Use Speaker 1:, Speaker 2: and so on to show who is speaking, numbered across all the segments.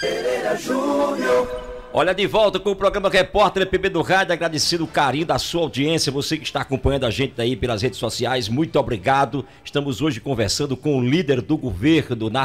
Speaker 1: Pereira Júnior. Olha, de volta com o programa Repórter PB do Rádio, agradecido o carinho da sua audiência, você que está acompanhando a gente aí pelas redes sociais, muito obrigado. Estamos hoje conversando com o líder do governo na,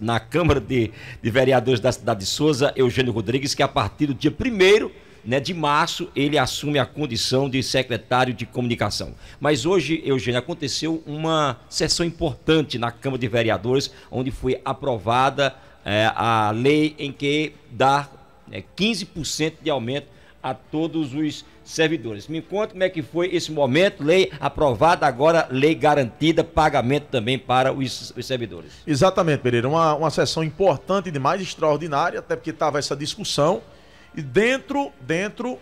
Speaker 1: na Câmara de... de Vereadores da cidade de Souza, Eugênio Rodrigues, que a partir do dia 1 né, de março ele assume a condição de secretário de comunicação. Mas hoje, Eugênio, aconteceu uma sessão importante na Câmara de Vereadores, onde foi aprovada é, a lei em que dá é, né, 15% de aumento a todos os servidores. Me conta como é que foi esse momento, lei aprovada agora, lei garantida, pagamento também para os, os servidores. Exatamente, Pereira, uma, uma sessão
Speaker 2: importante demais, extraordinária, até porque estava essa discussão, e dentro, dentro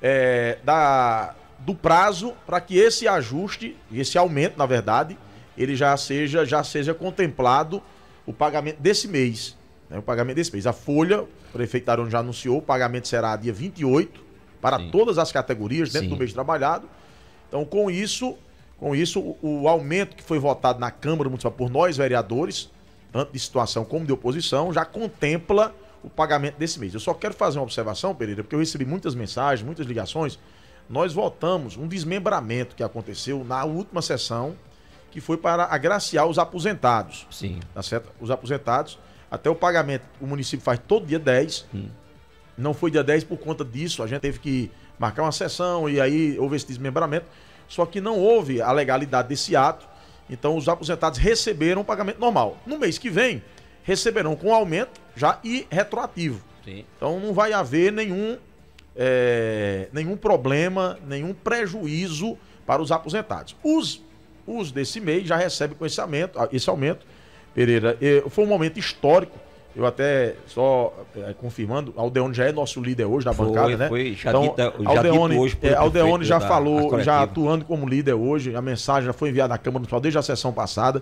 Speaker 2: é, da, do prazo para que esse ajuste, esse aumento, na verdade, ele já seja, já seja contemplado o pagamento desse mês. Né, o pagamento desse mês. A Folha, o prefeito Arão já anunciou, o pagamento será dia 28 para Sim. todas as categorias dentro Sim. do mês trabalhado. Então, com isso, com isso, o, o aumento que foi votado na Câmara Municipal por nós, vereadores, tanto de situação como de oposição, já contempla o pagamento desse mês. Eu só quero fazer uma observação, Pereira, porque eu recebi muitas mensagens, muitas ligações. Nós votamos um desmembramento que aconteceu na última sessão, que foi para agraciar os aposentados. Sim. Tá certo? Os aposentados. Até o pagamento, o município faz todo dia 10. Hum. Não foi dia 10 por conta disso. A gente teve que marcar uma sessão e aí houve esse desmembramento. Só que não houve a legalidade desse ato. Então os aposentados receberam o pagamento normal. No mês que vem, receberão com aumento já e retroativo. Sim. Então não vai haver nenhum, é, nenhum problema, nenhum prejuízo para os aposentados. Os, os desse mês já recebem com esse aumento, esse aumento Pereira, foi um momento histórico. Eu até, só é, confirmando, Aldeone já é nosso líder hoje da bancada, foi, né? Foi, já então, dita, já Aldeone, hoje é, Aldeone já da, falou, já atuando como líder hoje, a mensagem já foi enviada à Câmara Municipal desde a sessão passada.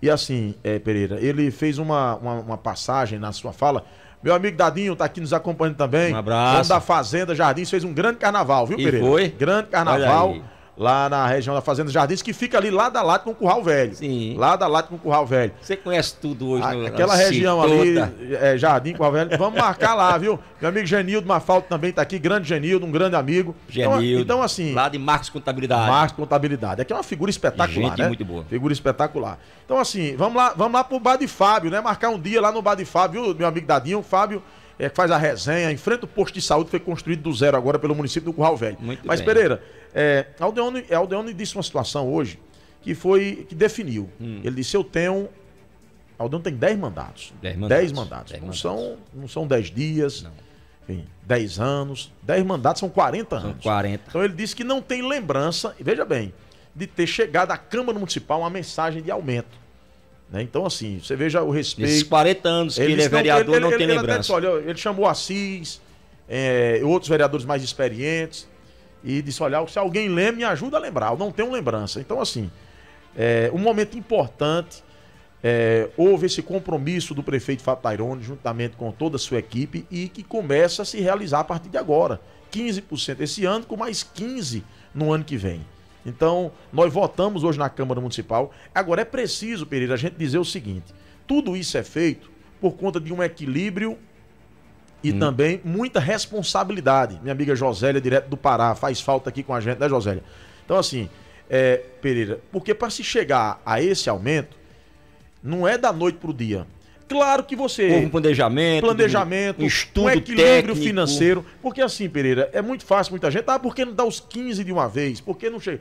Speaker 2: E assim, é, Pereira, ele fez uma, uma, uma, passagem na sua fala. Meu amigo Dadinho está aqui nos acompanhando também. Um abraço. da Fazenda Jardins fez um grande carnaval, viu, Pereira? E foi. Grande carnaval lá na região da Fazenda Jardins, que fica ali lado a lado com o Curral Velho. Sim. Lado a lado com o Curral Velho. Você conhece tudo hoje, a, no, Aquela região ali, é, Jardim, Curral Velho. Vamos marcar lá, viu? Meu amigo Genildo Mafalto também está aqui, grande Genildo, um grande amigo. Então, Genildo. Então, então, assim. Lá de Marcos Contabilidade. Marcos Contabilidade. Aqui é uma figura espetacular. Gente né? muito boa. Figura espetacular. Então, assim, vamos lá, vamos lá pro Bar de Fábio, né? Marcar um dia lá no Bar de Fábio, viu, meu amigo Dadinho? Fábio é, faz a resenha, enfrenta o posto de saúde, foi construído do zero agora pelo município do Curral Velho. Muito Mas, bem. Pereira, é, Aldeone, Aldeone disse uma situação hoje que foi que definiu. Hum. Ele disse: Eu tenho. Aldeone tem 10 mandatos.
Speaker 1: 10 mandatos. Dez mandatos. Dez não, mandatos.
Speaker 2: São, não são 10 dias. Não. 10 anos, 10 mandatos são 40 são anos. 40. Então ele disse que não tem lembrança, veja bem, de ter chegado à Câmara Municipal uma mensagem de aumento. Né? Então, assim, você veja o respeito. Esses
Speaker 1: 40 anos que ele, ele é vereador, não, ele, não ele, tem ele, lembrança. olha, ele chamou
Speaker 2: Assis, é, outros vereadores mais experientes, e disse: olha, se alguém lembra, me ajuda a lembrar. Eu não tenho lembrança. Então, assim, é um momento importante. É, houve esse compromisso do prefeito Fatairone, juntamente com toda a sua equipe, e que começa a se realizar a partir de agora. 15% esse ano, com mais 15% no ano que vem. Então, nós votamos hoje na Câmara Municipal. Agora, é preciso, Pereira, a gente dizer o seguinte: tudo isso é feito por conta de um equilíbrio e hum. também muita responsabilidade. Minha amiga Josélia, direto do Pará, faz falta aqui com a gente, né, Josélia? Então, assim, é, Pereira, porque para se chegar a esse aumento, não é da noite para o dia. Claro que você. Houve um planejamento. Planejamento, um estudo, um equilíbrio técnico. financeiro. Porque assim, Pereira, é muito fácil muita gente. Ah, por que não dá os 15 de uma vez? Por que não chega?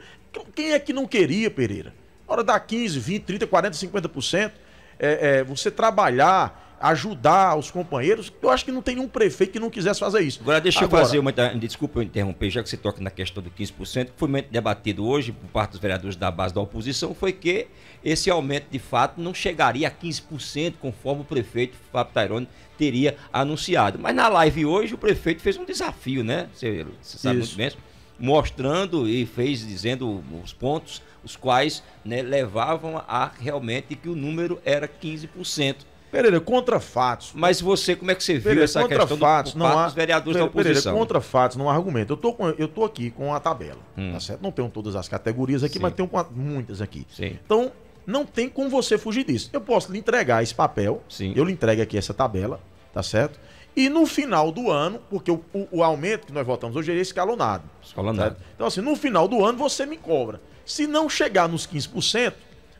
Speaker 2: Quem é que não queria, Pereira? Hora dar 15, 20, 30, 40, 50%. É, é, você trabalhar ajudar os companheiros. Eu acho que não tem nenhum prefeito que não quisesse fazer isso. Agora, deixa Agora, eu fazer
Speaker 1: uma. Desculpa eu interromper, já que você toca na questão do 15%, que foi muito debatido hoje por parte dos vereadores da base da oposição, foi que esse aumento de fato não chegaria a 15%, conforme o prefeito Fábio Tairone teria anunciado. Mas na live hoje, o prefeito fez um desafio, né? Você, você sabe isso. muito bem. mostrando e fez dizendo os pontos os quais né, levavam a realmente que o número era 15%. Pereira, contra fatos. Mas você, como é que você viu Pereira, essa questão fatos, do, não há, dos vereadores Pereira, da oposição? Pereira,
Speaker 2: contra fatos, não há argumento. Eu tô, com, eu tô aqui com a tabela, hum. tá certo? Não tenho todas as categorias aqui, Sim. mas tenho muitas aqui. Sim. Então, não tem como você fugir disso. Eu posso lhe entregar esse papel, Sim. eu lhe entrego aqui essa tabela, tá certo? E no final do ano, porque o, o, o aumento que nós votamos hoje é escalonado. Escalonado. Certo? Então, assim, no final do ano você me cobra. Se não chegar nos 15%,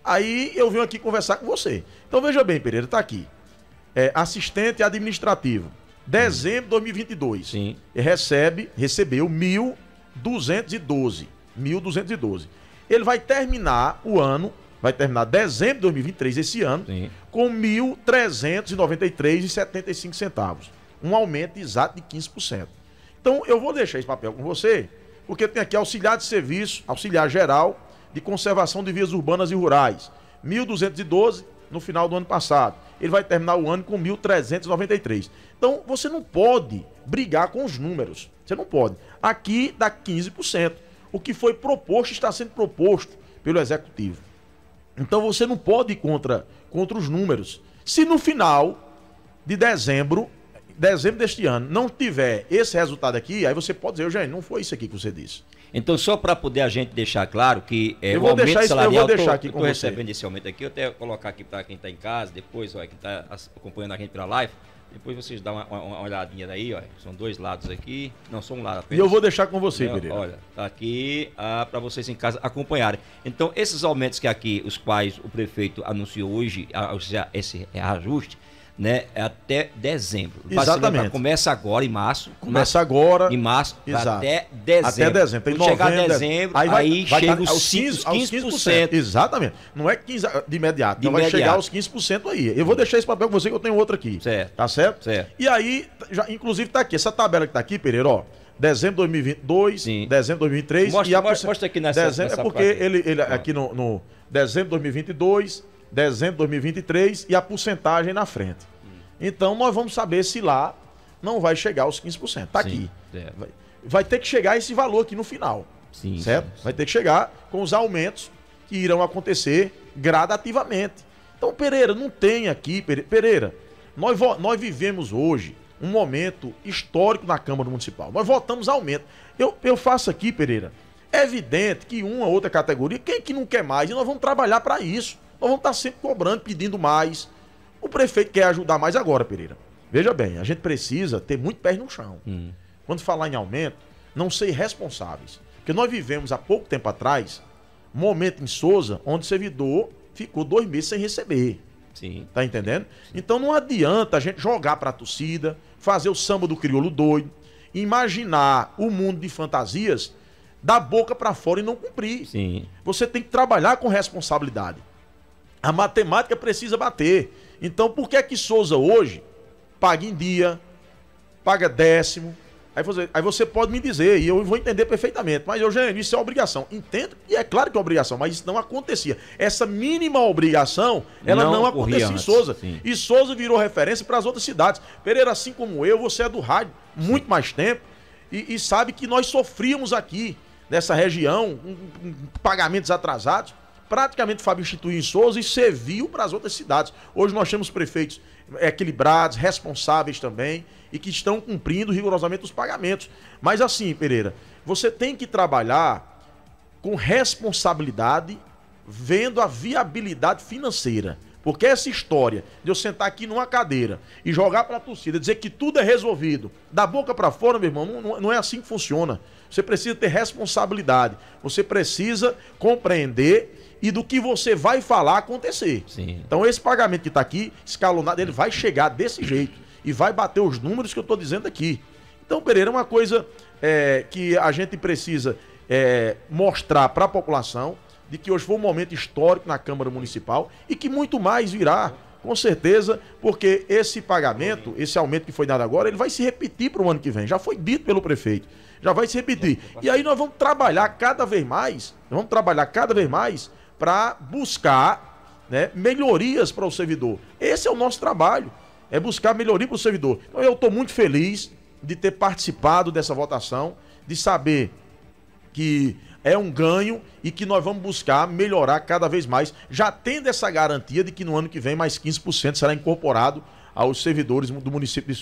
Speaker 2: Aí eu venho aqui conversar com você. Então veja bem, Pereira, está aqui. É, assistente administrativo. Dezembro de 2022. Sim. Recebe, recebeu 1.212. 1.212. Ele vai terminar o ano, vai terminar dezembro de 2023, esse ano, Sim. com 1.393,75 centavos. Um aumento exato de 15%. Então eu vou deixar esse papel com você, porque tem aqui auxiliar de serviço, auxiliar geral, de Conservação de Vias Urbanas e Rurais, 1.212 no final do ano passado. Ele vai terminar o ano com 1.393. Então, você não pode brigar com os números. Você não pode. Aqui dá 15%. O que foi proposto está sendo proposto pelo Executivo. Então, você não pode ir contra, contra os números. Se no final de dezembro, dezembro deste ano, não tiver esse resultado aqui, aí você pode dizer, Eugênio, não
Speaker 1: foi isso aqui que você disse. Então, só para poder a gente deixar claro que é, o aumento isso, salarial que eu estou recebendo esse aumento aqui, eu até colocar aqui para quem está em casa, depois, ó, quem está acompanhando a gente pela live, depois vocês dão uma, uma, uma olhadinha daí, ó, são dois lados aqui, não, só um lado apenas. E eu vou deixar
Speaker 2: com você, então, Olha,
Speaker 1: está aqui ah, para vocês em casa acompanharem. Então, esses aumentos que aqui os quais o prefeito anunciou hoje, ah, esse reajuste, é né, é até dezembro. Né, Exatamente. Lembrar, começa agora em março. Começa, começa agora. Em março exato. até dezembro. Até dezembro. Quando novembro, chegar dezembro, aí, vai, aí vai chega aos 15%, 15%, 15%. Exatamente.
Speaker 2: Não é 15, de imediato. De então imediato. vai chegar aos 15% aí. Eu vou deixar esse papel com você que eu tenho outro aqui. Certo. Tá certo? Certo. E aí, já, inclusive, tá aqui. Essa tabela que tá aqui, Pereira, ó dezembro de 2022, Sim. dezembro de 2023 mostra, e a mostra, mostra aqui nessa, dezembro nessa é porque ele, ele é aqui no, no, dezembro de 2022 dezembro de 2023 e a porcentagem na frente. Hum. Então nós vamos saber se lá não vai chegar aos 15%. Está aqui. É. Vai, vai, ter que chegar esse valor aqui no final. Sim, certo? Sim, sim. Vai ter que chegar com os aumentos que irão acontecer gradativamente. Então, Pereira, não tem aqui. Pereira, nós, nós vivemos hoje um momento histórico na Câmara Municipal. Nós votamos aumento. Eu, eu faço aqui, Pereira, é evidente que uma outra categoria, quem que não quer mais? E nós vamos trabalhar para isso. Nós vamos estar sempre cobrando, pedindo mais. O prefeito quer ajudar mais agora, Pereira. Veja bem, a gente precisa ter muito pé no chão. Hum. Quando falar em aumento, não ser responsáveis. Porque nós vivemos há pouco tempo atrás um momento em Souza onde o servidor ficou dois meses sem receber. Sim. Tá entendendo? Sim. Então não adianta a gente jogar pra torcida, fazer o samba do crioulo doido, imaginar o mundo de fantasias da boca para fora e não cumprir. Sim. Você tem que trabalhar com responsabilidade. A matemática precisa bater. Então, por que é que Souza hoje paga em dia, paga décimo? Aí você, aí você pode me dizer, e eu vou entender perfeitamente. Mas, Eugênio, isso é obrigação. Entendo, e é claro que é obrigação, mas isso não acontecia. Essa mínima obrigação, ela não, não acontecia antes, em Souza. Sim. E Souza virou referência para as outras cidades. Pereira, assim como eu, você é do rádio muito sim. mais tempo e, e sabe que nós sofríamos aqui, nessa região, um, um, pagamentos atrasados praticamente Fábio instituiu em Souza e serviu para as outras cidades. Hoje nós temos prefeitos equilibrados, responsáveis também e que estão cumprindo rigorosamente os pagamentos. Mas assim, Pereira, você tem que trabalhar com responsabilidade, vendo a viabilidade financeira. Porque essa história de eu sentar aqui numa cadeira e jogar para a torcida, dizer que tudo é resolvido, da boca para fora, meu irmão, não, não é assim que funciona. Você precisa ter responsabilidade. Você precisa compreender e do que você vai falar acontecer. Sim. Então esse pagamento que está aqui, escalonado, ele vai chegar desse jeito e vai bater os números que eu estou dizendo aqui. Então, Pereira, é uma coisa é, que a gente precisa é, mostrar para a população de que hoje foi um momento histórico na Câmara Municipal e que muito mais virá com certeza, porque esse pagamento, esse aumento que foi dado agora, ele vai se repetir para o ano que vem. Já foi dito pelo prefeito. Já vai se repetir. E aí nós vamos trabalhar cada vez mais, vamos trabalhar cada vez mais para buscar né, melhorias para o servidor. Esse é o nosso trabalho, é buscar melhoria para o servidor. Então eu estou muito feliz de ter participado dessa votação, de saber que é um ganho e que nós vamos buscar melhorar cada vez mais, já tendo essa garantia de que no ano que vem mais 15% será incorporado aos servidores do município de Souza.